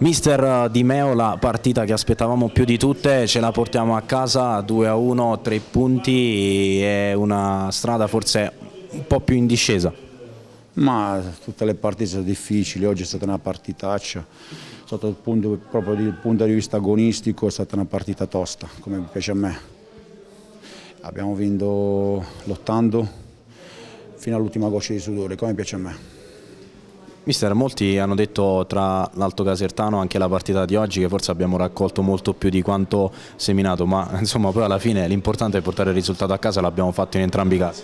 Mister Di Meo, la partita che aspettavamo più di tutte, ce la portiamo a casa 2 a 1, 3 punti è una strada forse un po' più in discesa. Ma tutte le partite sono difficili, oggi è stata una partitaccia, sotto il punto, proprio dal punto di vista agonistico è stata una partita tosta, come piace a me. Abbiamo vinto lottando fino all'ultima goccia di sudore, come piace a me. Mister, molti hanno detto tra l'Alto Casertano anche la partita di oggi che forse abbiamo raccolto molto più di quanto seminato, ma insomma poi alla fine l'importante è portare il risultato a casa, l'abbiamo fatto in entrambi i casi.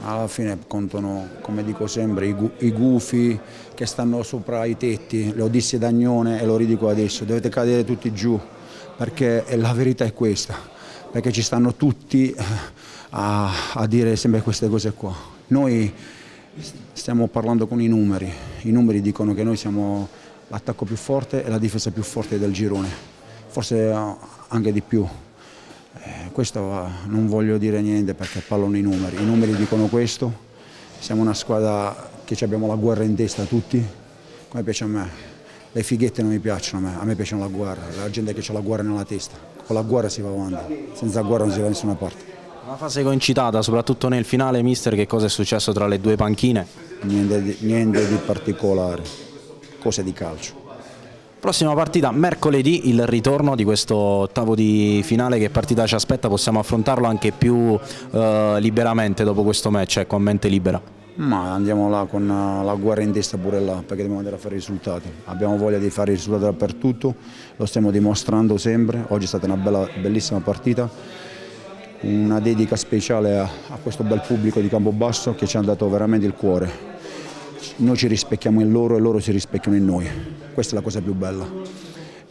Alla fine contano, come dico sempre, i, gu i gufi che stanno sopra i tetti, lo disse Dagnone e lo ridico adesso, dovete cadere tutti giù perché la verità è questa, perché ci stanno tutti eh, a, a dire sempre queste cose qua. Noi stiamo parlando con i numeri, i numeri dicono che noi siamo l'attacco più forte e la difesa più forte del girone, forse eh, anche di più. Eh, questo eh, non voglio dire niente perché parlano i numeri, i numeri dicono questo, siamo una squadra che abbiamo la guerra in testa tutti, come piace a me. Le fighette non mi piacciono a me, a me piacciono la guerra, la gente che ha la guerra nella testa, con la guerra si va avanti, senza guerra non si va da nessuna parte. Una fase coincitata, soprattutto nel finale, mister, che cosa è successo tra le due panchine? Niente di, niente di particolare, cose di calcio. Prossima partita mercoledì, il ritorno di questo ottavo di finale che partita ci aspetta, possiamo affrontarlo anche più eh, liberamente dopo questo match, ecco, a mente libera. Ma andiamo là con eh, la guerra in testa pure là, perché dobbiamo andare a fare risultati. Abbiamo voglia di fare risultati dappertutto, lo stiamo dimostrando sempre, oggi è stata una bella, bellissima partita una dedica speciale a, a questo bel pubblico di Campobasso che ci ha dato veramente il cuore. Noi ci rispecchiamo in loro e loro si rispecchiano in noi. Questa è la cosa più bella.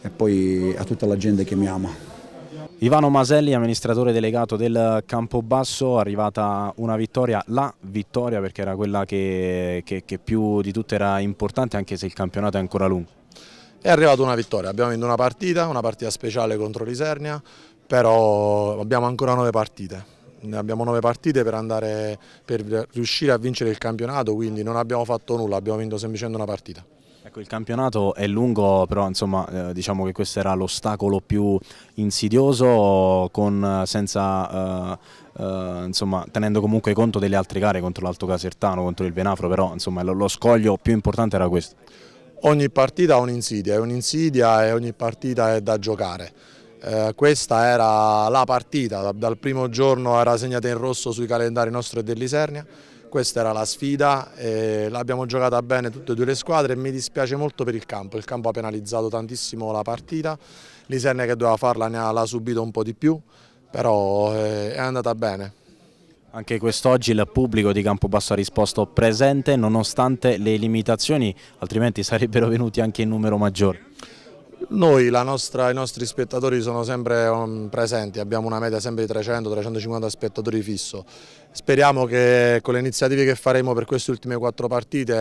E poi a tutta la gente che mi ama. Ivano Maselli, amministratore delegato del Campobasso, arrivata una vittoria, la vittoria perché era quella che, che, che più di tutto era importante anche se il campionato è ancora lungo. È arrivata una vittoria, abbiamo vinto una partita, una partita speciale contro l'Isernia, però abbiamo ancora nove partite. Ne Abbiamo nove partite per, andare, per riuscire a vincere il campionato, quindi non abbiamo fatto nulla, abbiamo vinto semplicemente una partita. Ecco, il campionato è lungo, però insomma, eh, diciamo che questo era l'ostacolo più insidioso, con, senza, eh, eh, insomma, tenendo comunque conto delle altre gare contro l'Alto Casertano, contro il Venafro, però insomma, lo, lo, scoglio più importante era questo. Ogni partita ha un'insidia, è un'insidia e ogni partita è da giocare. Eh, questa era la partita, dal primo giorno era segnata in rosso sui calendari nostro e dell'Isernia, questa era la sfida, l'abbiamo giocata bene tutte e due le squadre e mi dispiace molto per il campo, il campo ha penalizzato tantissimo la partita, l'Isernia che doveva farla ne ha, l'ha subito un po' di più, però eh, è andata bene. Anche quest'oggi il pubblico di Campobasso ha risposto presente nonostante le limitazioni, altrimenti sarebbero venuti anche in numero maggiore. Noi, nostra, i nostri spettatori sono sempre um, presenti, abbiamo una media sempre di 300-350 spettatori fisso. Speriamo che con le iniziative che faremo per queste ultime quattro partite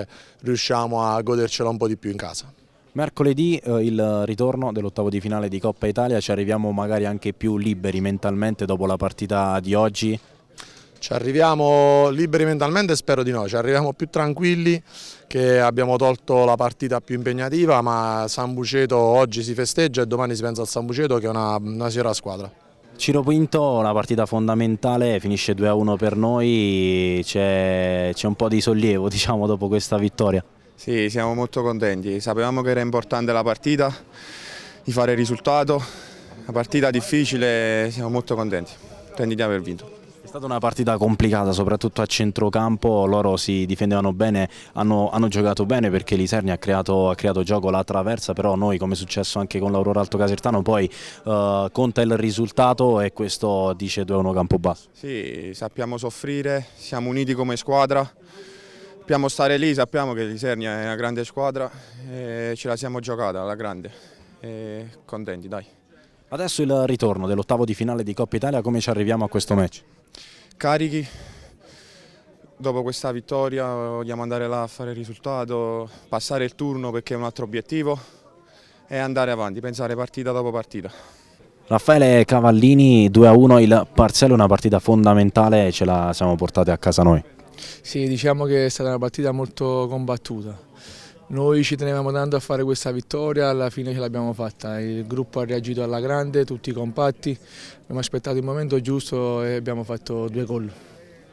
eh, riusciamo a godercela un po' di più in casa. Mercoledì eh, il ritorno dell'ottavo di finale di Coppa Italia, ci arriviamo magari anche più liberi mentalmente dopo la partita di oggi? Ci arriviamo liberi mentalmente, spero di no, ci arriviamo più tranquilli che abbiamo tolto la partita più impegnativa, ma San Buceto oggi si festeggia e domani si pensa al San Buceto che è una, una sera squadra. Ciro Quinto, una partita fondamentale, finisce 2-1 per noi, c'è un po' di sollievo diciamo, dopo questa vittoria. Sì, siamo molto contenti, sapevamo che era importante la partita, di fare il risultato, una partita difficile, siamo molto contenti, contenti di aver vinto. È stata una partita complicata, soprattutto a centrocampo, loro si difendevano bene, hanno, hanno giocato bene perché l'Iserni ha creato, ha creato gioco la traversa, però noi come è successo anche con l'Aurora Alto Casertano poi eh, conta il risultato e questo dice 2-1 campo basso. Sì, sappiamo soffrire, siamo uniti come squadra, sappiamo stare lì, sappiamo che l'Iserni è una grande squadra e ce la siamo giocata alla grande, e contenti dai. Adesso il ritorno dell'ottavo di finale di Coppa Italia, come ci arriviamo a questo match? carichi. Dopo questa vittoria eh, vogliamo andare là a fare il risultato, passare il turno perché è un altro obiettivo e andare avanti, pensare partita dopo partita. Raffaele Cavallini 2-1 a il parziale, una partita fondamentale, ce la siamo portate a casa noi. Sì, diciamo che è stata una partita molto combattuta. Noi ci tenevamo tanto a fare questa vittoria, alla fine ce l'abbiamo fatta, il gruppo ha reagito alla grande, tutti compatti, abbiamo aspettato il momento giusto e abbiamo fatto due gol.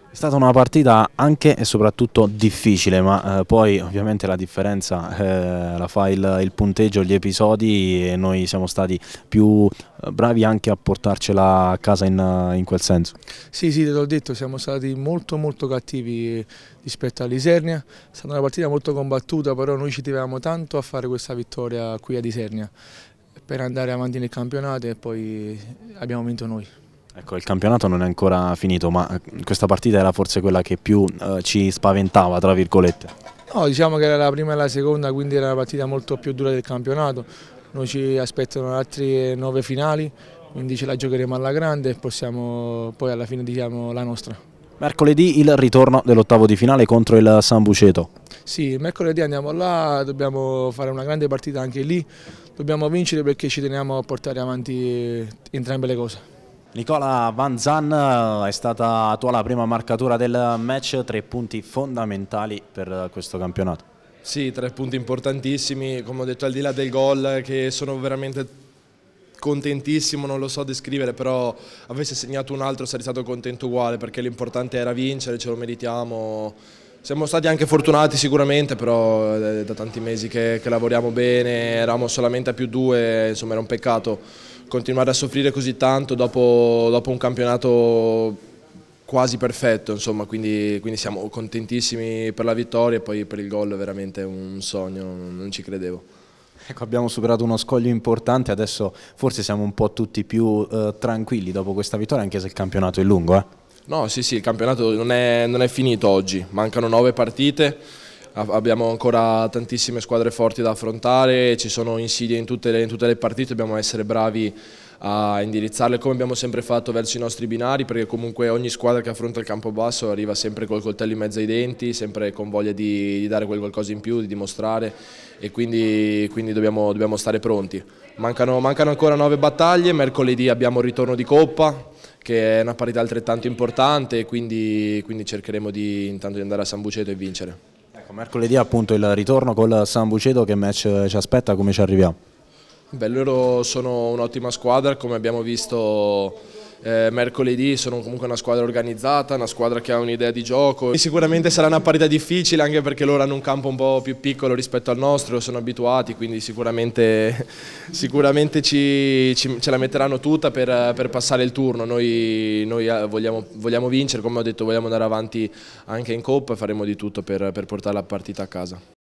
È stata una partita anche e soprattutto difficile, ma eh, poi ovviamente la differenza eh, la fa il, il, punteggio, gli episodi e noi siamo stati più eh, bravi anche a portarcela a casa in, in quel senso. Sì, sì, te l'ho detto, siamo stati molto molto cattivi rispetto all'Isernia, è stata una partita molto combattuta, però noi ci tenevamo tanto a fare questa vittoria qui ad Isernia per andare avanti nel campionato e poi abbiamo vinto noi. Ecco, il campionato non è ancora finito, ma eh, questa partita era forse quella che più eh, ci spaventava, tra virgolette. No, diciamo che era la prima e la seconda, quindi era la partita molto più dura del campionato. Noi ci aspettano altre eh, nove finali, quindi ce la giocheremo alla grande e possiamo poi alla fine diciamo la nostra. Mercoledì il ritorno dell'ottavo di finale contro il San Buceto. Sì, mercoledì andiamo là, dobbiamo fare una grande partita anche lì, dobbiamo vincere perché ci teniamo a portare avanti eh, entrambe le cose. Nicola Van Zan eh, è stata tua la prima marcatura del match, tre punti fondamentali per questo campionato. Sì, tre punti importantissimi, come ho detto al di là del gol che sono veramente contentissimo, non lo so descrivere, però avesse segnato un altro sarei stato contento uguale perché l'importante era vincere, ce lo meritiamo. Siamo stati anche fortunati sicuramente, però è eh, da tanti mesi che, che lavoriamo bene, eravamo solamente a più due, insomma era un peccato continuare a soffrire così tanto dopo, dopo un campionato quasi perfetto, insomma, quindi, quindi, siamo contentissimi per la vittoria e poi per il gol è veramente un sogno, non ci credevo. Ecco, abbiamo superato uno scoglio importante, adesso forse siamo un po' tutti più eh, tranquilli dopo questa vittoria, anche se il campionato è lungo. Eh? No, sì, sì, il campionato non è, non è finito oggi, mancano nove partite abbiamo ancora tantissime squadre forti da affrontare, ci sono insidie in tutte le, in tutte le partite, dobbiamo essere bravi a indirizzarle come abbiamo sempre fatto verso i nostri binari perché comunque ogni squadra che affronta il campo basso arriva sempre col coltello in mezzo ai denti, sempre con voglia di, di dare qualcosa in più, di dimostrare e quindi, quindi dobbiamo, dobbiamo, stare pronti. Mancano, mancano ancora nove battaglie, mercoledì abbiamo il ritorno di Coppa che è una parità altrettanto importante quindi, quindi cercheremo di, intanto di andare a San Buceto e vincere. Ecco, mercoledì appunto il ritorno con San Buceto, che match eh, ci aspetta, come ci arriviamo? Beh, loro sono un'ottima squadra, come abbiamo visto eh, mercoledì sono comunque una squadra organizzata, una squadra che ha un'idea di gioco. E sicuramente sarà una partita difficile anche perché loro hanno un campo un po' più piccolo rispetto al nostro, sono abituati, quindi sicuramente, sicuramente ci, ci, ce la metteranno tutta per, per passare il turno. Noi, noi eh, vogliamo, vogliamo, vincere, come ho detto vogliamo andare avanti anche in Coppa e faremo di tutto per, per portare la partita a casa.